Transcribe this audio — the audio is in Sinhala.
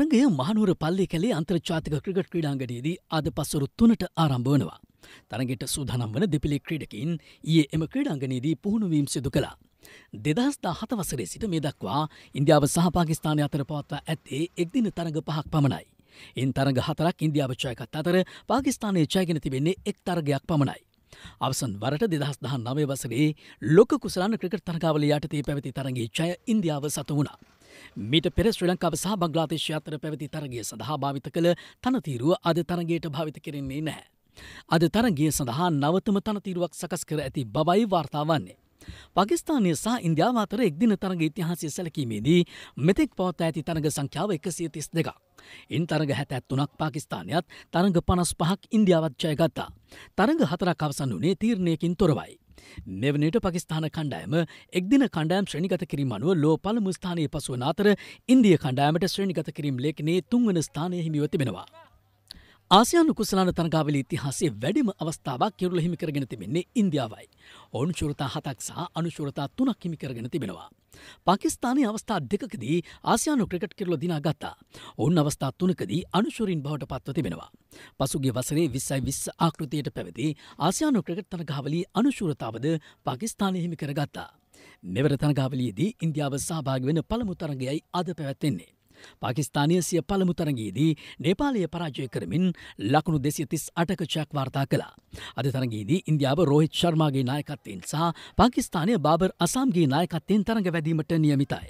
තරගය මහනුවර පල්ලි කළේ අන්ත්‍රජාතික ක්‍රිකට් ක්‍රඩාංගඩයේදී අද පසුරු තුනට ආරම්භවනවා. තරගෙට සූදානම් වන දෙපිලි ක්‍රීඩකින් ඒ එම ක්‍රඩංගනයේදී පුහුණුවීම් සිදු කලා. දෙදස්දා හත වසරේ සිට මේ දක්වා ඉන්දියාව සහ පාකිස්ථානය අතර පවත්වා ඇත්තේ එක්දින තරග පහක් පමණයි. ඉන් තරග හතරක් ඉන්දියාවච්චායකත් අතර පාකිස්ානය චයගෙන තිබෙන්නේ එක් තරගයක් පමණයි. අවසන් වරට දෙදහස් දහන් නවය වසරේ ලොක කුසලාන ක්‍රිකට තරගාවල යටතේ පැවති තරගේ චය ඉන්දියාව සතු වුණා. මීට පෙර ශ්‍රී ලංකාව සහ බංග්ලාදේශ අතර පැවති තරගය සඳහා භාවිත කළ තනතීරුව අද තරගයට භාවිත කරෙන්නේ නැහැ. අද තරගය සඳහා නවතම තනතීරුවක් සකස් කර ඇති බවයි වාර්තා වන්නේ. පාකිස්ානය සහ ඉන්දයාව අතර එක්දින තරග ඉතිහාසය සැලකීමේදී මෙතෙක් පවත ඇති තරග සංඛ්‍යාව එකසිය තිස් දෙකක්. ඉන් තරග හැතැත්තුනක් පාකිස්ානයත් තරග පනස් පහක් ඉන්දියාවත් ජයගත්තා. තරග හතරක් අවසන් වනේ තීරණයකින් තොරවයි. මෙවනිට පකිස්ථාන කණ්ඩෑම එක්දින කණ්ඩෑම් ශ්‍රණිගත කිරීම අනුව ලෝ පළමු ස්ථානය පසුවන අතර ඉන්දිය කණ්ඩෑමට ශ්‍රණිගත කිරීම් ලේඛනේ තුන්වන ස්ථානය හිමිව තිබෙනවා. ආසියන් කුසලාන තරගාවල ඉතිහාසේ වැඩිම අවස්ථාවක් කිරුල හිමිකරගෙන තිබෙන්නේ ඉන්දියාවයි. ඔවුන් ශුරතා හතක් සහ අනුශුරතා තුනක් හිමිකරගෙන තිබෙනවා. පාකිස්ානය අවස්ථා දෙකදී ආසියානු ක්‍රිකට් කරල දිනා ගත්තා. ඔන්න අවස්ථා තුනකදී අනුශුරින් බවට පත්ව තිබෙනවා. පසුගේ වසරේ විස්සයි විස්ස ආකෘතියට පැවති ආසියානු ක්‍රකට් තනගාවලි අනුශූරතාවද පාකිස්ානයහිමි කරගත්තා. මෙවර තනගාවලියේදී ඉන්දියාව සභාග වෙන පළමු තරගයයි අද පැවැත්වෙන්නේ. පාකිස්ානය සිය පළමු තරගේදී නේපාලය පරාජය කරමින් ලකුණු දෙසි තිස් අටකචයක් වාර්තා කලා. අද තරගේදී ඉන්දියාව රෝහිත් ශර්මාගේ නායකත්තයෙන් සහ පාකිස්ානය බාබර් අසාම්ගේ නායකත්තයෙන් තරඟ වැදීමට නියමිතයි.